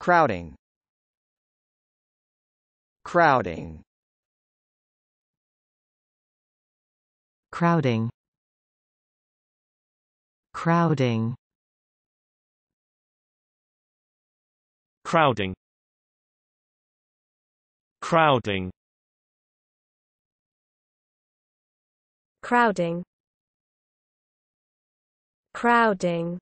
crowding crowding crowding crowding crowding crowding crowding crowding